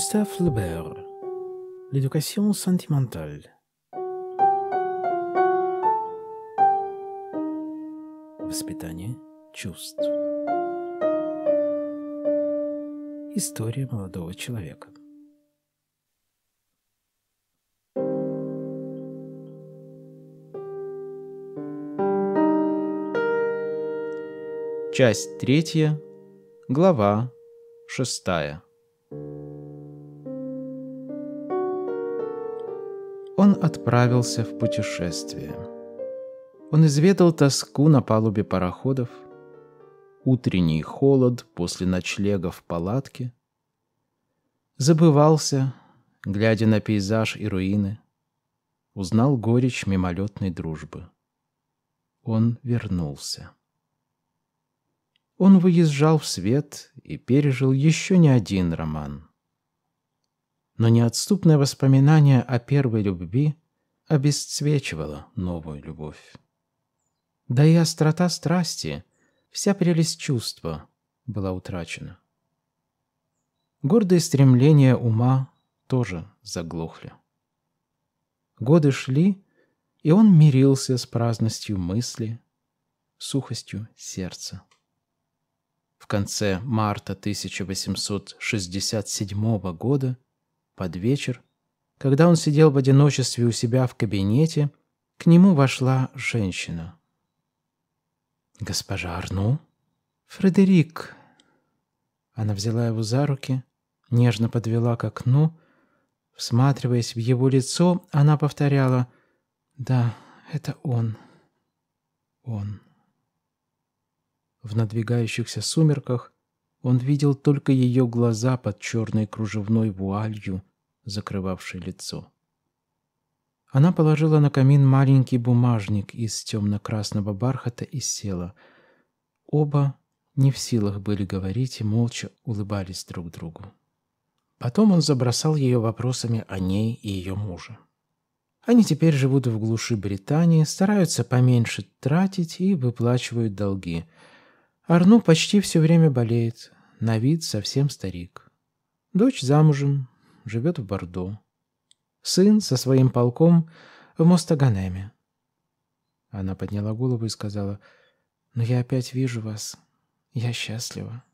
Gustave Flaubert L'éducation sentimentale Воспитание чувств История молодого человека Часть третья, глава шестая. отправился в путешествие. Он изведал тоску на палубе пароходов, утренний холод после ночлега в палатке, забывался, глядя на пейзаж и руины, узнал горечь мимолетной дружбы. Он вернулся. Он выезжал в свет и пережил еще не один роман. Но неотступное воспоминание о первой любви обесцвечивала новую любовь. Да и острота страсти, вся прелесть чувства была утрачена. Гордые стремления ума тоже заглохли. Годы шли, и он мирился с праздностью мысли, сухостью сердца. В конце марта 1867 года под вечер когда он сидел в одиночестве у себя в кабинете, к нему вошла женщина. «Госпожа Арну?» «Фредерик!» Она взяла его за руки, нежно подвела к окну. Всматриваясь в его лицо, она повторяла «Да, это он. Он». В надвигающихся сумерках он видел только ее глаза под черной кружевной вуалью – закрывавший лицо. Она положила на камин маленький бумажник из темно-красного бархата и села. Оба не в силах были говорить и молча улыбались друг другу. Потом он забросал ее вопросами о ней и ее муже. Они теперь живут в глуши Британии, стараются поменьше тратить и выплачивают долги. Арну почти все время болеет, на вид совсем старик. Дочь замужем, живет в Бордо. Сын со своим полком в Мостаганеме. Она подняла голову и сказала, «Но я опять вижу вас. Я счастлива».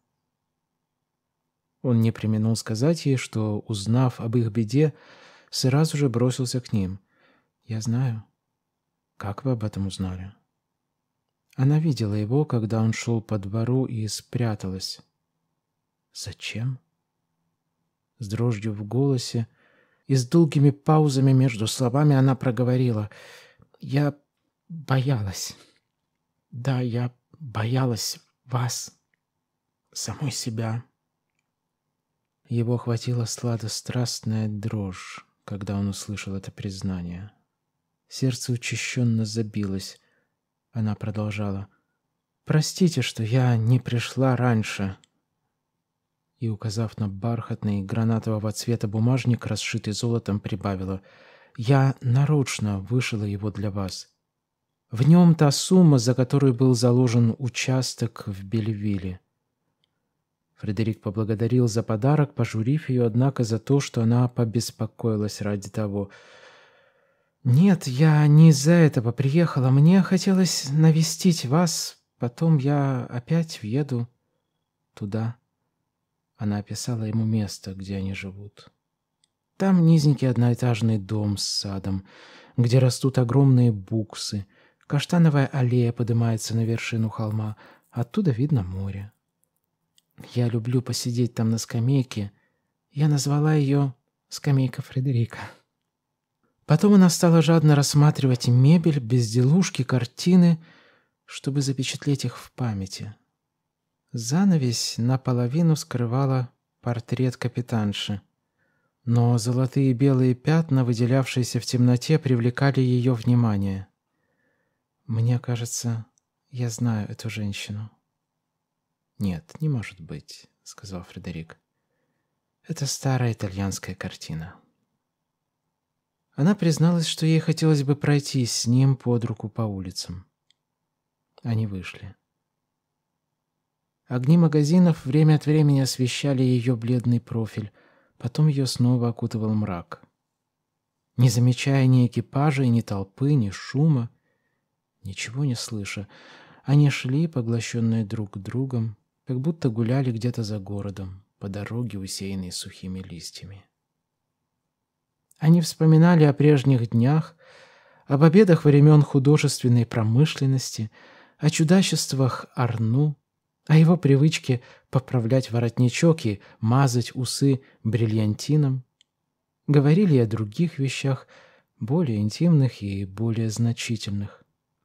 Он не применул сказать ей, что, узнав об их беде, сразу же бросился к ним. «Я знаю». «Как вы об этом узнали?» Она видела его, когда он шел по двору и спряталась. «Зачем?» С дрожью в голосе и с долгими паузами между словами она проговорила. «Я боялась. Да, я боялась вас, самой себя». Его охватила сладострастная дрожь, когда он услышал это признание. Сердце учащенно забилось. Она продолжала. «Простите, что я не пришла раньше и, указав на бархатный гранатового цвета бумажник, расшитый золотом, прибавила «Я нарочно вышила его для вас. В нем та сумма, за которую был заложен участок в Бельвилле». Фредерик поблагодарил за подарок, пожурив ее, однако, за то, что она побеспокоилась ради того. «Нет, я не из-за этого приехала. Мне хотелось навестить вас. Потом я опять въеду туда». Она описала ему место, где они живут. Там низенький одноэтажный дом с садом, где растут огромные буксы. Каштановая аллея поднимается на вершину холма. Оттуда видно море. Я люблю посидеть там на скамейке. Я назвала ее «Скамейка Фредерика». Потом она стала жадно рассматривать мебель, безделушки, картины, чтобы запечатлеть их в памяти. Занавесь наполовину скрывала портрет капитанши. Но золотые белые пятна, выделявшиеся в темноте, привлекали ее внимание. «Мне кажется, я знаю эту женщину». «Нет, не может быть», — сказал Фредерик. «Это старая итальянская картина». Она призналась, что ей хотелось бы пройти с ним под руку по улицам. Они вышли. Огни магазинов время от времени освещали ее бледный профиль, потом ее снова окутывал мрак. Не замечая ни экипажа, ни толпы, ни шума, ничего не слыша, они шли, поглощенные друг другом, как будто гуляли где-то за городом, по дороге, усеянной сухими листьями. Они вспоминали о прежних днях, об обедах времен художественной промышленности, о чудачествах Арну, а его привычке поправлять воротничок и мазать усы бриллиантином. Говорили о других вещах, более интимных и более значительных.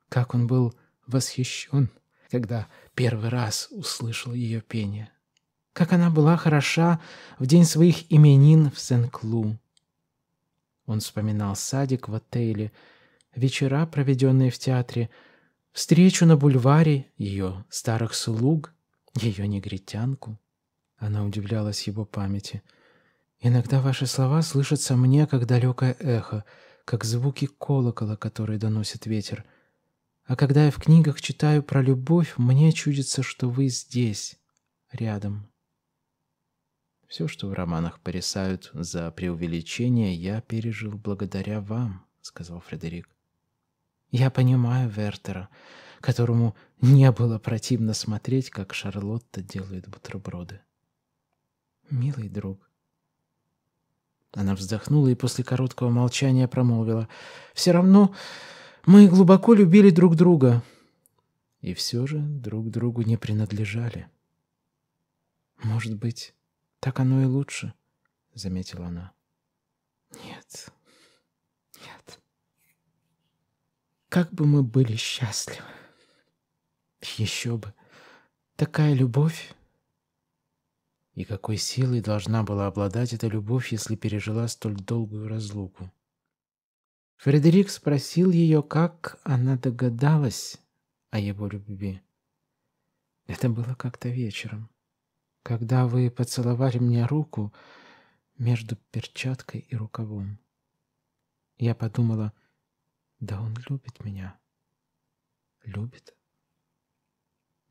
Как он был восхищен, когда первый раз услышал ее пение. Как она была хороша в день своих именин в Сен-Клу. Он вспоминал садик в отеле, вечера, проведенные в театре, Встречу на бульваре ее старых слуг, ее негритянку. Она удивлялась его памяти. Иногда ваши слова слышатся мне, как далекое эхо, как звуки колокола, которые доносит ветер. А когда я в книгах читаю про любовь, мне чудится, что вы здесь, рядом. Все, что в романах порисают за преувеличение, я пережил благодаря вам, сказал Фредерик. Я понимаю Вертера, которому не было противно смотреть, как Шарлотта делает бутерброды. Милый друг. Она вздохнула и после короткого молчания промолвила. «Все равно мы глубоко любили друг друга. И все же друг другу не принадлежали. Может быть, так оно и лучше», — заметила она. «Нет, Как бы мы были счастливы. Еще бы. Такая любовь. И какой силой должна была обладать эта любовь, если пережила столь долгую разлуку? Фредерик спросил ее, как она догадалась о его любви. Это было как-то вечером. Когда вы поцеловали мне руку между перчаткой и рукавом. Я подумала, да он любит меня. Любит.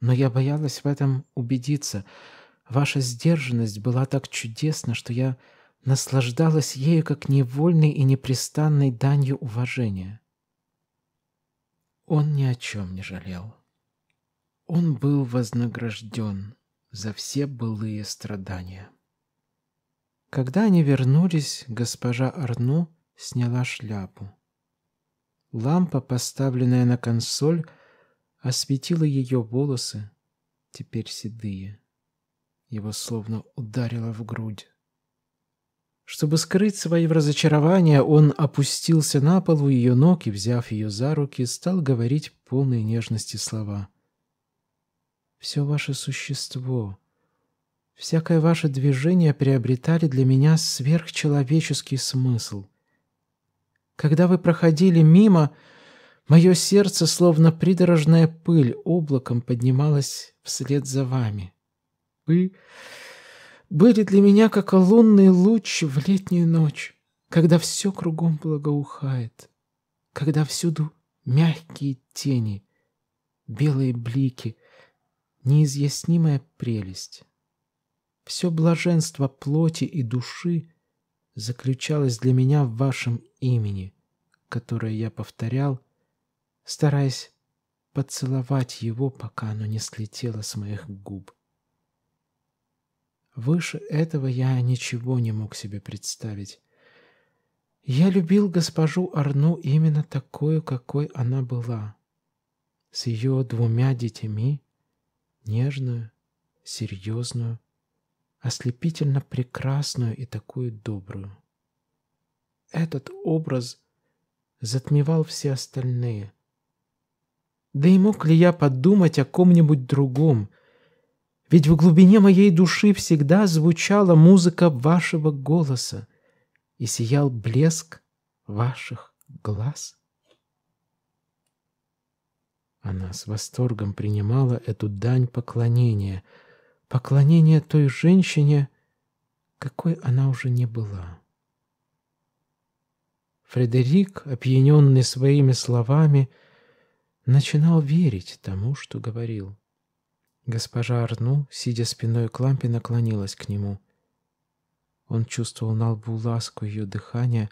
Но я боялась в этом убедиться. Ваша сдержанность была так чудесна, что я наслаждалась ею как невольной и непрестанной данью уважения. Он ни о чем не жалел. Он был вознагражден за все былые страдания. Когда они вернулись, госпожа Арну сняла шляпу. Лампа, поставленная на консоль, осветила ее волосы, теперь седые. Его словно ударило в грудь. Чтобы скрыть свои разочарования, он опустился на пол у ее ног и, взяв ее за руки, стал говорить полные нежности слова. «Все ваше существо, всякое ваше движение приобретали для меня сверхчеловеческий смысл — когда вы проходили мимо, мое сердце, словно придорожная пыль, облаком поднималось вслед за вами. Вы были для меня, как лунный луч в летнюю ночь, когда все кругом благоухает, когда всюду мягкие тени, белые блики, неизъяснимая прелесть. Все блаженство плоти и души заключалась для меня в вашем имени, которое я повторял, стараясь поцеловать его, пока оно не слетело с моих губ. Выше этого я ничего не мог себе представить. Я любил госпожу Арну именно такую, какой она была, с ее двумя детьми, нежную, серьезную, ослепительно прекрасную и такую добрую. Этот образ затмевал все остальные. Да и мог ли я подумать о ком-нибудь другом? Ведь в глубине моей души всегда звучала музыка вашего голоса и сиял блеск ваших глаз. Она с восторгом принимала эту дань поклонения — Поклонение той женщине, какой она уже не была. Фредерик, опьяненный своими словами, начинал верить тому, что говорил. Госпожа Арну, сидя спиной к лампе, наклонилась к нему. Он чувствовал на лбу ласку ее дыхания,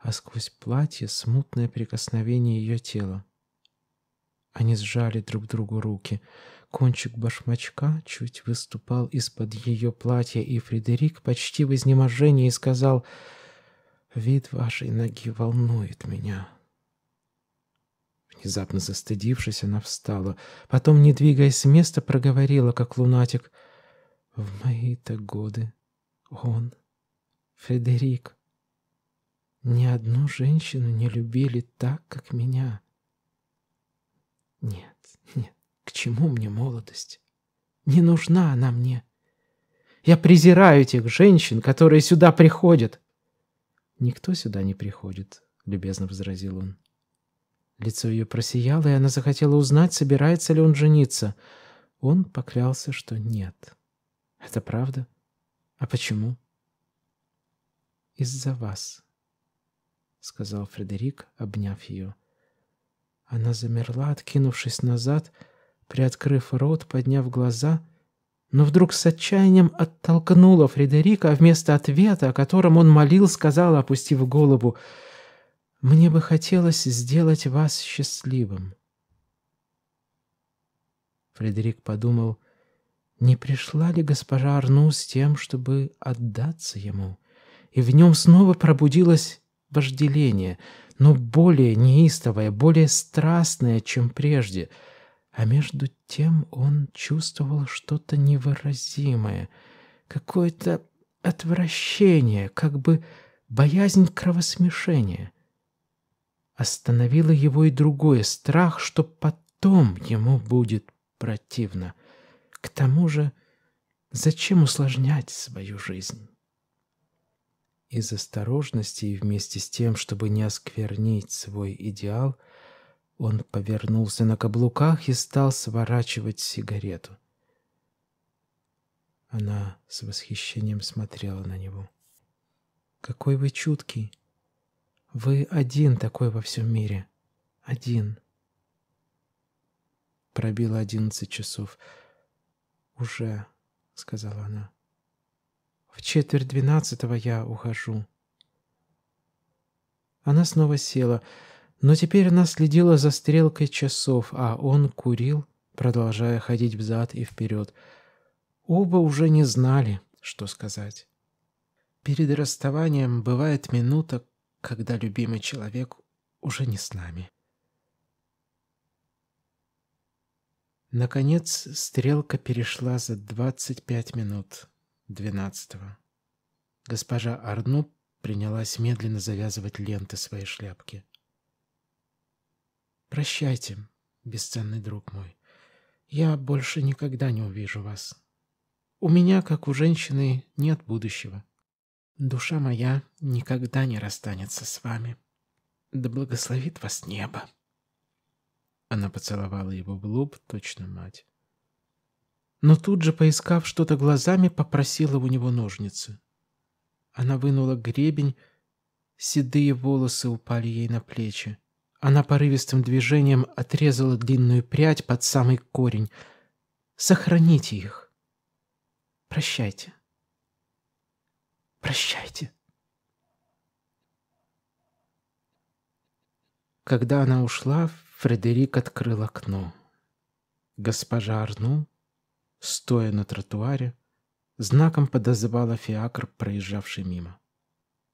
а сквозь платье смутное прикосновение ее тела. Они сжали друг другу руки — Кончик башмачка чуть выступал из-под ее платья, и Фредерик почти в изнеможении сказал «Вид вашей ноги волнует меня». Внезапно застыдившись, она встала. Потом, не двигаясь с места, проговорила, как лунатик. «В мои-то годы он, Фредерик, ни одну женщину не любили так, как меня». «Нет, нет, чему мне молодость? Не нужна она мне. Я презираю тех женщин, которые сюда приходят. Никто сюда не приходит, любезно возразил он. Лицо ее просияло, и она захотела узнать, собирается ли он жениться. Он поклялся, что нет. Это правда? А почему? Из-за вас, сказал Фредерик, обняв ее. Она замерла, откинувшись назад, — Приоткрыв рот, подняв глаза, но вдруг с отчаянием оттолкнула Фредерика, а вместо ответа, о котором он молил, сказала, опустив голову, «Мне бы хотелось сделать вас счастливым». Фредерик подумал, не пришла ли госпожа Арну с тем, чтобы отдаться ему, и в нем снова пробудилось вожделение, но более неистовое, более страстное, чем прежде — а между тем он чувствовал что-то невыразимое, какое-то отвращение, как бы боязнь кровосмешения. Остановило его и другое страх, что потом ему будет противно. К тому же, зачем усложнять свою жизнь? Из осторожности и вместе с тем, чтобы не осквернить свой идеал – он повернулся на каблуках и стал сворачивать сигарету. Она с восхищением смотрела на него. «Какой вы чуткий! Вы один такой во всем мире. Один!» Пробило одиннадцать часов. «Уже», — сказала она. «В четверть двенадцатого я ухожу». Она снова села. Но теперь она следила за стрелкой часов, а он курил, продолжая ходить взад и вперед. Оба уже не знали, что сказать. Перед расставанием бывает минута, когда любимый человек уже не с нами. Наконец, стрелка перешла за 25 минут 12-го. Госпожа Арну принялась медленно завязывать ленты своей шляпки. Прощайте, бесценный друг мой. Я больше никогда не увижу вас. У меня, как у женщины, нет будущего. Душа моя никогда не расстанется с вами. Да благословит вас небо. Она поцеловала его в лоб, точно мать. Но тут же, поискав что-то глазами, попросила у него ножницы. Она вынула гребень, седые волосы упали ей на плечи. Она порывистым движением отрезала длинную прядь под самый корень. «Сохраните их. Прощайте. Прощайте». Когда она ушла, Фредерик открыл окно. Госпожа Арну, стоя на тротуаре, знаком подозвала фиакр, проезжавший мимо.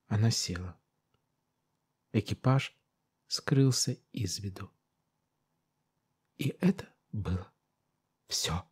Она села. Экипаж скрылся из виду. И это было все.